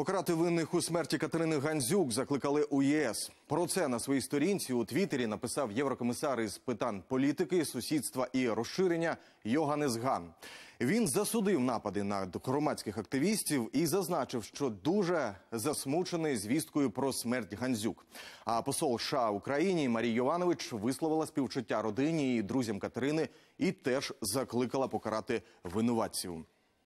Покарати винних у смерті Катерини Ганзюк закликали у ЄС. Про це на своїй сторінці у Твіттері написав єврокомісар із питань політики, сусідства і розширення Йоганес Ган. Він засудив напади на громадських активістів і зазначив, що дуже засмучений звісткою про смерть Гандзюк. А посол США Україні Марій Йованович висловила співчуття родині і друзям Катерини і теж закликала покарати винуватців.